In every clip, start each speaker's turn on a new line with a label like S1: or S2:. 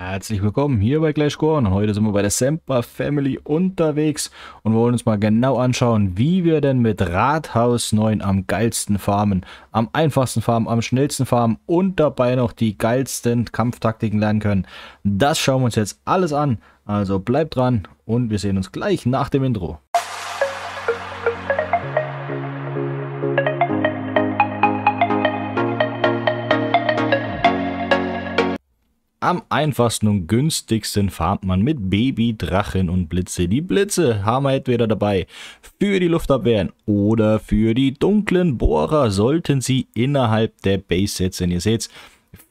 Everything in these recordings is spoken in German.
S1: Herzlich willkommen hier bei Clashcore und heute sind wir bei der Semper Family unterwegs und wollen uns mal genau anschauen, wie wir denn mit Rathaus 9 am geilsten farmen, am einfachsten farmen, am schnellsten farmen und dabei noch die geilsten Kampftaktiken lernen können. Das schauen wir uns jetzt alles an, also bleibt dran und wir sehen uns gleich nach dem Intro. Am einfachsten und günstigsten farmt man mit Baby, Drachen und Blitze. Die Blitze haben wir entweder dabei für die Luftabwehren oder für die dunklen Bohrer, sollten sie innerhalb der base setzen. denn ihr seht's,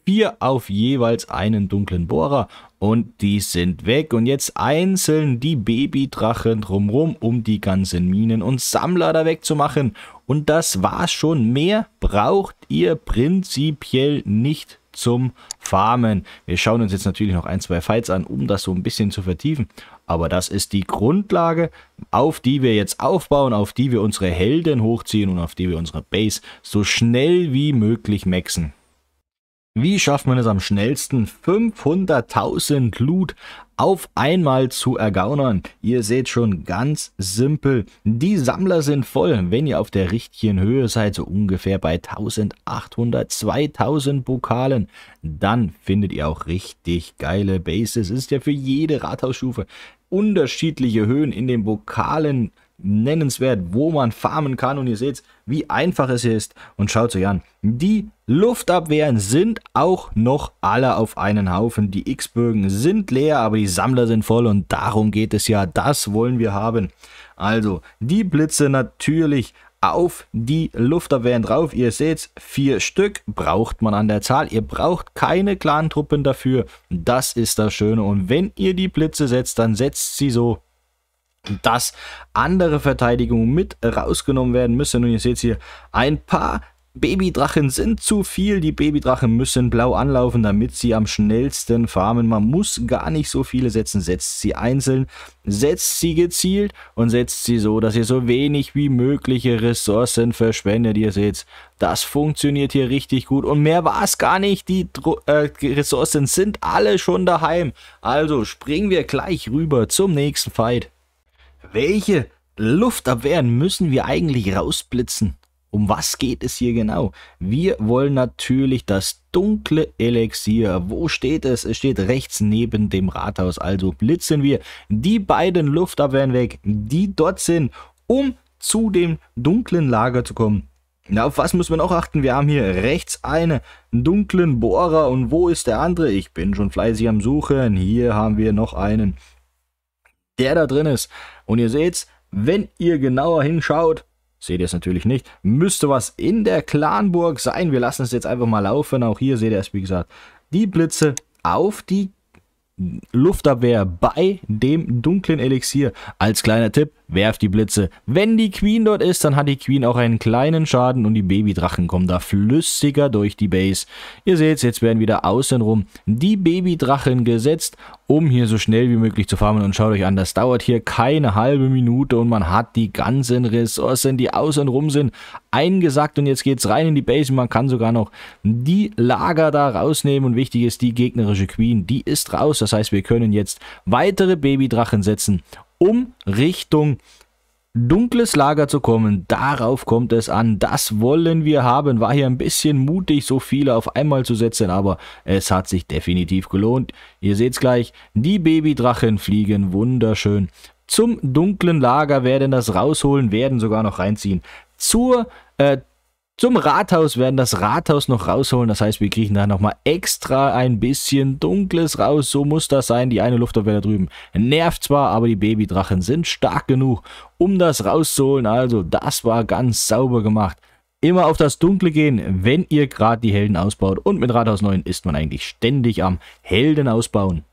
S1: vier auf jeweils einen dunklen Bohrer und die sind weg. Und jetzt einzeln die Babydrachen drumrum, um die ganzen Minen und Sammler da wegzumachen. Und das war's schon. Mehr braucht ihr prinzipiell nicht zum Farmen. Wir schauen uns jetzt natürlich noch ein, zwei Fights an, um das so ein bisschen zu vertiefen. Aber das ist die Grundlage, auf die wir jetzt aufbauen, auf die wir unsere Helden hochziehen und auf die wir unsere Base so schnell wie möglich maxen. Wie schafft man es am schnellsten, 500.000 Loot auf einmal zu ergaunern? Ihr seht schon, ganz simpel. Die Sammler sind voll, wenn ihr auf der richtigen Höhe seid, so ungefähr bei 1800, 2000 Pokalen. Dann findet ihr auch richtig geile Bases. Es Ist ja für jede Rathausstufe unterschiedliche Höhen in den Pokalen nennenswert, wo man farmen kann. Und ihr seht, wie einfach es hier ist. Und schaut euch an, die Luftabwehren sind auch noch alle auf einen Haufen. Die X-Bögen sind leer, aber die Sammler sind voll und darum geht es ja. Das wollen wir haben. Also die Blitze natürlich auf die Luftabwehren drauf. Ihr seht's, vier Stück braucht man an der Zahl. Ihr braucht keine Clan-Truppen dafür. Das ist das Schöne. Und wenn ihr die Blitze setzt, dann setzt sie so dass andere Verteidigungen mit rausgenommen werden müssen. Und ihr seht hier ein paar Babydrachen sind zu viel, die Babydrachen müssen blau anlaufen, damit sie am schnellsten farmen. Man muss gar nicht so viele setzen, setzt sie einzeln, setzt sie gezielt und setzt sie so, dass ihr so wenig wie mögliche Ressourcen verschwendet. Ihr seht, das funktioniert hier richtig gut und mehr war es gar nicht. Die Dro äh, Ressourcen sind alle schon daheim. Also springen wir gleich rüber zum nächsten Fight. Welche Luftabwehren müssen wir eigentlich rausblitzen? Um was geht es hier genau? Wir wollen natürlich das dunkle Elixier. Wo steht es? Es steht rechts neben dem Rathaus. Also blitzen wir die beiden Luftabwehren weg, die dort sind, um zu dem dunklen Lager zu kommen. Na, auf was müssen wir noch achten? Wir haben hier rechts einen dunklen Bohrer und wo ist der andere? Ich bin schon fleißig am Suchen. Hier haben wir noch einen, der da drin ist. Und ihr seht's, wenn ihr genauer hinschaut, Seht ihr es natürlich nicht. Müsste was in der Clanburg sein. Wir lassen es jetzt einfach mal laufen. Auch hier seht ihr es, wie gesagt, die Blitze auf die Luftabwehr bei dem dunklen Elixier. Als kleiner Tipp, werft die Blitze. Wenn die Queen dort ist, dann hat die Queen auch einen kleinen Schaden und die Babydrachen kommen da flüssiger durch die Base. Ihr seht, jetzt werden wieder außenrum die Babydrachen gesetzt, um hier so schnell wie möglich zu farmen. Und schaut euch an, das dauert hier keine halbe Minute und man hat die ganzen Ressourcen, die außenrum sind, eingesackt. Und jetzt geht es rein in die Base und man kann sogar noch die Lager da rausnehmen. Und wichtig ist, die gegnerische Queen, die ist raus. Das heißt, wir können jetzt weitere Babydrachen setzen um Richtung dunkles Lager zu kommen. Darauf kommt es an. Das wollen wir haben. War hier ein bisschen mutig, so viele auf einmal zu setzen, aber es hat sich definitiv gelohnt. Ihr seht es gleich. Die Babydrachen fliegen wunderschön zum dunklen Lager, werden das rausholen, werden sogar noch reinziehen. Zur äh, zum Rathaus, werden das Rathaus noch rausholen. Das heißt, wir kriegen da nochmal extra ein bisschen Dunkles raus. So muss das sein. Die eine Luftabwehr da drüben nervt zwar, aber die Babydrachen sind stark genug, um das rauszuholen. Also, das war ganz sauber gemacht. Immer auf das Dunkle gehen, wenn ihr gerade die Helden ausbaut. Und mit Rathaus 9 ist man eigentlich ständig am Helden ausbauen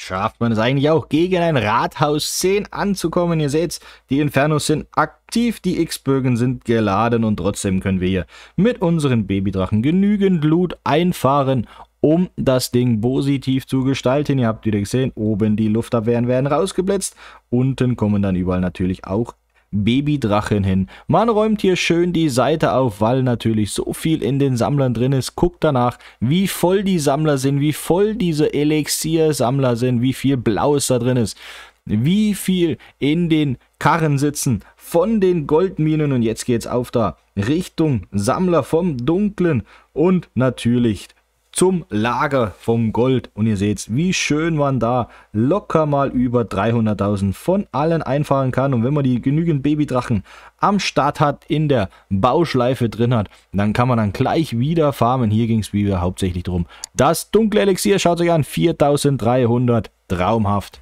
S1: schafft man es eigentlich auch, gegen ein Rathaus 10 anzukommen. Ihr seht's, die Infernos sind aktiv, die X-Bögen sind geladen und trotzdem können wir hier mit unseren Babydrachen genügend Loot einfahren, um das Ding positiv zu gestalten. Ihr habt wieder gesehen, oben die Luftabwehren werden rausgeblitzt, unten kommen dann überall natürlich auch Babydrachen hin. Man räumt hier schön die Seite auf, weil natürlich so viel in den Sammlern drin ist. Guckt danach, wie voll die Sammler sind, wie voll diese Elixier-Sammler sind, wie viel Blaues da drin ist, wie viel in den Karren sitzen von den Goldminen. Und jetzt geht's auf da Richtung Sammler vom Dunklen und natürlich zum Lager vom Gold. Und ihr seht, wie schön man da locker mal über 300.000 von allen einfahren kann. Und wenn man die genügend Babydrachen am Start hat, in der Bauschleife drin hat, dann kann man dann gleich wieder farmen. Hier ging es wieder hauptsächlich drum. Das dunkle Elixier, schaut euch an, 4.300, traumhaft.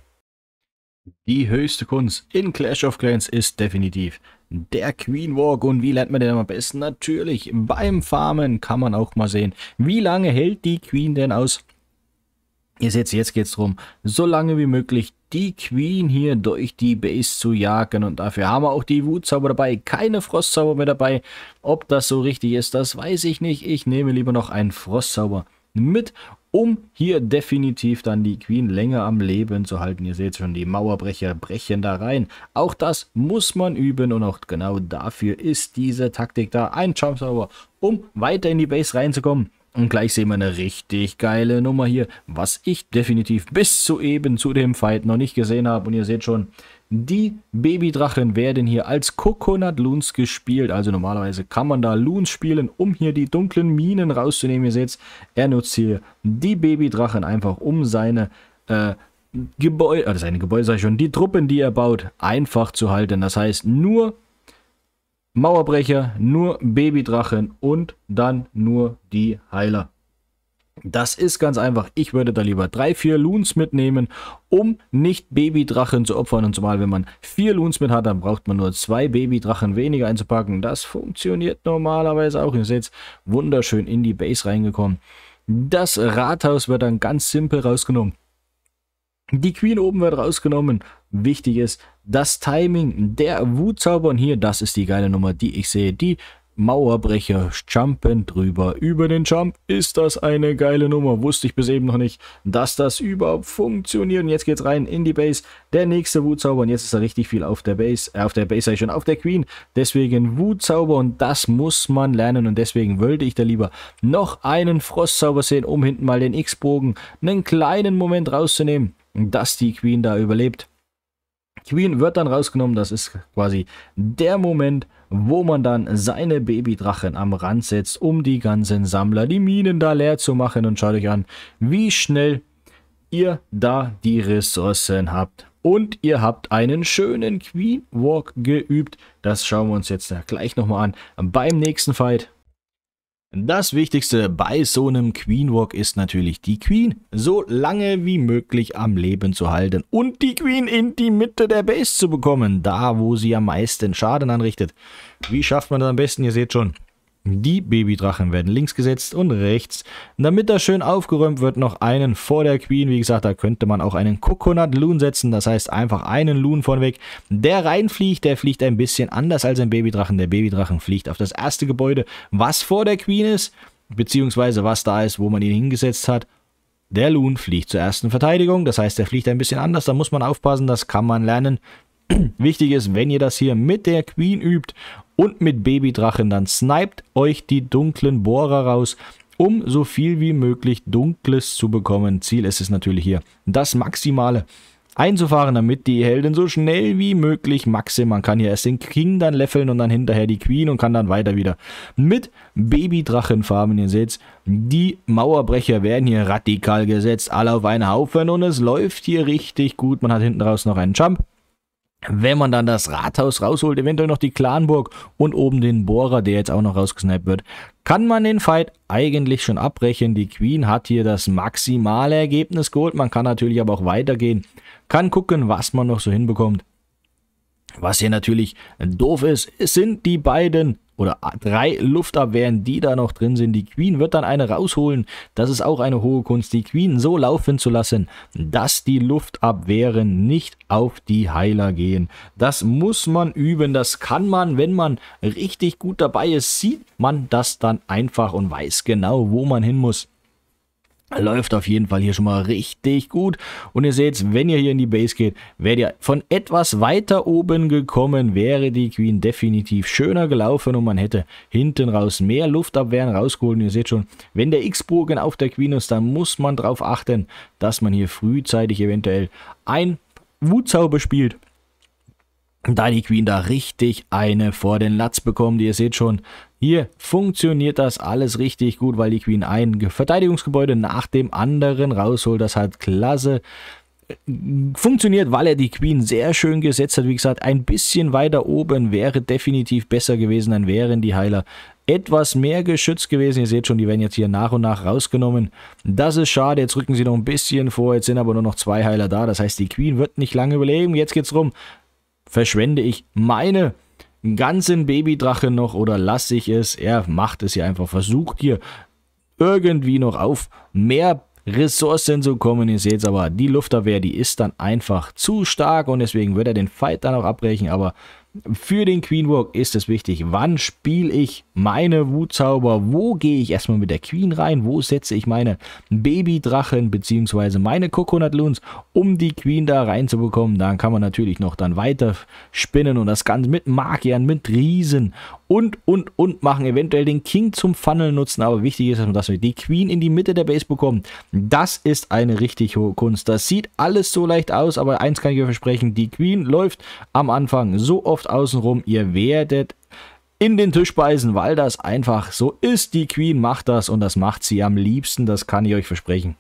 S1: Die höchste Kunst in Clash of Clans ist definitiv der Queen Walk. Und wie lernt man den am besten? Natürlich, beim Farmen kann man auch mal sehen, wie lange hält die Queen denn aus? Ihr seht, jetzt geht es darum, so lange wie möglich die Queen hier durch die Base zu jagen. Und dafür haben wir auch die Wutzauber dabei. Keine Frostzauber mehr dabei. Ob das so richtig ist, das weiß ich nicht. Ich nehme lieber noch einen Frostzauber mit um hier definitiv dann die Queen länger am Leben zu halten. Ihr seht schon, die Mauerbrecher brechen da rein. Auch das muss man üben und auch genau dafür ist diese Taktik da. Ein Jump um weiter in die Base reinzukommen. Und gleich sehen wir eine richtig geile Nummer hier, was ich definitiv bis zu eben zu dem Fight noch nicht gesehen habe. Und ihr seht schon, die Babydrachen werden hier als Coconut Loons gespielt. Also normalerweise kann man da Loons spielen, um hier die dunklen Minen rauszunehmen. Ihr seht, er nutzt hier die Babydrachen einfach, um seine äh, Gebäude, also seine Gebäude sag ich schon, die Truppen, die er baut, einfach zu halten. Das heißt, nur Mauerbrecher, nur Babydrachen und dann nur die Heiler. Das ist ganz einfach. Ich würde da lieber drei, vier Loons mitnehmen, um nicht Babydrachen zu opfern. Und zumal, wenn man vier Loons mit hat, dann braucht man nur zwei Babydrachen weniger einzupacken. Das funktioniert normalerweise auch. Ihr seht es, wunderschön in die Base reingekommen. Das Rathaus wird dann ganz simpel rausgenommen. Die Queen oben wird rausgenommen. Wichtig ist das Timing der Wutzauber. Und hier, das ist die geile Nummer, die ich sehe. Die Mauerbrecher, Jumpen drüber. Über den Jump ist das eine geile Nummer. Wusste ich bis eben noch nicht, dass das überhaupt funktioniert. Und jetzt geht's rein in die Base. Der nächste Wutzauber. Und jetzt ist da richtig viel auf der Base, äh, auf der Base schon, auf der Queen. Deswegen Wutzauber und das muss man lernen. Und deswegen wollte ich da lieber noch einen Frostzauber sehen, um hinten mal den X-Bogen einen kleinen Moment rauszunehmen, dass die Queen da überlebt. Queen wird dann rausgenommen. Das ist quasi der Moment, wo man dann seine Babydrachen am Rand setzt, um die ganzen Sammler, die Minen da leer zu machen. Und schaut euch an, wie schnell ihr da die Ressourcen habt. Und ihr habt einen schönen Queen Walk geübt. Das schauen wir uns jetzt gleich nochmal an beim nächsten Fight. Das Wichtigste bei so einem Queen Walk ist natürlich die Queen so lange wie möglich am Leben zu halten und die Queen in die Mitte der Base zu bekommen, da wo sie am meisten Schaden anrichtet. Wie schafft man das am besten? Ihr seht schon, die Babydrachen werden links gesetzt und rechts. Damit das schön aufgeräumt wird, noch einen vor der Queen. Wie gesagt, da könnte man auch einen Coconut Loon setzen. Das heißt, einfach einen Loon von weg. Der reinfliegt, der fliegt ein bisschen anders als ein Babydrachen. Der Babydrachen fliegt auf das erste Gebäude, was vor der Queen ist, beziehungsweise was da ist, wo man ihn hingesetzt hat. Der Loon fliegt zur ersten Verteidigung. Das heißt, der fliegt ein bisschen anders. Da muss man aufpassen, das kann man lernen. Wichtig ist, wenn ihr das hier mit der Queen übt und mit Babydrachen, dann sniped euch die dunklen Bohrer raus, um so viel wie möglich Dunkles zu bekommen. Ziel ist es natürlich hier, das Maximale einzufahren, damit die Heldin so schnell wie möglich Maxe. Man kann hier erst den King dann leveln und dann hinterher die Queen und kann dann weiter wieder mit Babydrachen farmen. Ihr seht, die Mauerbrecher werden hier radikal gesetzt, alle auf einen Haufen und es läuft hier richtig gut. Man hat hinten raus noch einen Jump. Wenn man dann das Rathaus rausholt, eventuell noch die Clanburg und oben den Bohrer, der jetzt auch noch rausgesnappt wird, kann man den Fight eigentlich schon abbrechen. Die Queen hat hier das maximale Ergebnis geholt. Man kann natürlich aber auch weitergehen, kann gucken, was man noch so hinbekommt. Was hier natürlich doof ist, sind die beiden oder drei Luftabwehren, die da noch drin sind. Die Queen wird dann eine rausholen. Das ist auch eine hohe Kunst, die Queen so laufen zu lassen, dass die Luftabwehren nicht auf die Heiler gehen. Das muss man üben. Das kann man, wenn man richtig gut dabei ist, sieht man das dann einfach und weiß genau, wo man hin muss. Läuft auf jeden Fall hier schon mal richtig gut. Und ihr seht, wenn ihr hier in die Base geht, wärt ihr von etwas weiter oben gekommen, wäre die Queen definitiv schöner gelaufen und man hätte hinten raus mehr Luftabwehren rausgeholt. Und ihr seht schon, wenn der X-Bogen auf der Queen ist, dann muss man darauf achten, dass man hier frühzeitig eventuell ein Wutzauber spielt da die Queen da richtig eine vor den Latz bekommt. Ihr seht schon, hier funktioniert das alles richtig gut, weil die Queen ein Verteidigungsgebäude nach dem anderen rausholt. Das hat klasse äh, funktioniert, weil er die Queen sehr schön gesetzt hat. Wie gesagt, ein bisschen weiter oben wäre definitiv besser gewesen, dann wären die Heiler etwas mehr geschützt gewesen. Ihr seht schon, die werden jetzt hier nach und nach rausgenommen. Das ist schade, jetzt rücken sie noch ein bisschen vor, jetzt sind aber nur noch zwei Heiler da. Das heißt, die Queen wird nicht lange überleben. Jetzt geht's rum, verschwende ich meine ganz in Babydrache noch oder lasse ich es? Er macht es ja einfach. Versucht hier irgendwie noch auf mehr Ressourcen zu kommen. Ihr seht aber, die Lufterwehr, die ist dann einfach zu stark und deswegen wird er den Fight dann auch abbrechen. Aber für den Queen Walk ist es wichtig, wann spiele ich meine Wutzauber, wo gehe ich erstmal mit der Queen rein, wo setze ich meine Babydrachen bzw. meine Coconut Loons, um die Queen da reinzubekommen. Dann kann man natürlich noch dann weiter spinnen und das Ganze mit Magiern, mit Riesen und, und, und machen. Eventuell den King zum Funnel nutzen, aber wichtig ist, dass wir die Queen in die Mitte der Base bekommen. Das ist eine richtig hohe Kunst. Das sieht alles so leicht aus, aber eins kann ich euch versprechen, die Queen läuft am Anfang so oft außenrum. Ihr werdet in den Tisch beißen, weil das einfach so ist. Die Queen macht das und das macht sie am liebsten, das kann ich euch versprechen.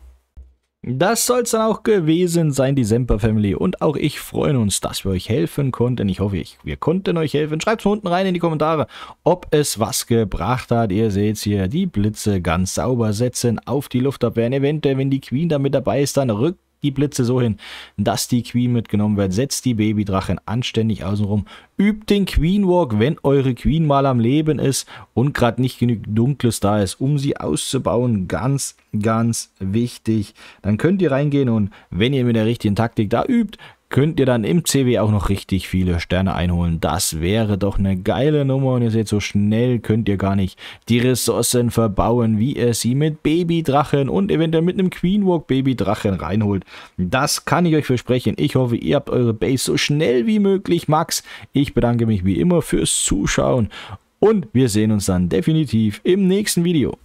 S1: Das soll es dann auch gewesen sein, die Semper Family. Und auch ich freuen uns, dass wir euch helfen konnten. Ich hoffe, ich, wir konnten euch helfen. Schreibt es unten rein in die Kommentare, ob es was gebracht hat. Ihr seht hier, die Blitze ganz sauber setzen, auf die Luftabwehr. Eventuell, wenn die Queen da mit dabei ist, dann rückt die Blitze so hin, dass die Queen mitgenommen wird. Setzt die Babydrachen anständig außenrum. Übt den Queen Walk, wenn eure Queen mal am Leben ist und gerade nicht genug Dunkles da ist, um sie auszubauen. Ganz, ganz wichtig. Dann könnt ihr reingehen und wenn ihr mit der richtigen Taktik da übt, könnt ihr dann im CW auch noch richtig viele Sterne einholen. Das wäre doch eine geile Nummer und ihr seht, so schnell könnt ihr gar nicht die Ressourcen verbauen, wie ihr sie mit Babydrachen und eventuell mit einem Queenwalk Babydrachen reinholt. Das kann ich euch versprechen. Ich hoffe, ihr habt eure Base so schnell wie möglich, Max. Ich bedanke mich wie immer fürs Zuschauen und wir sehen uns dann definitiv im nächsten Video.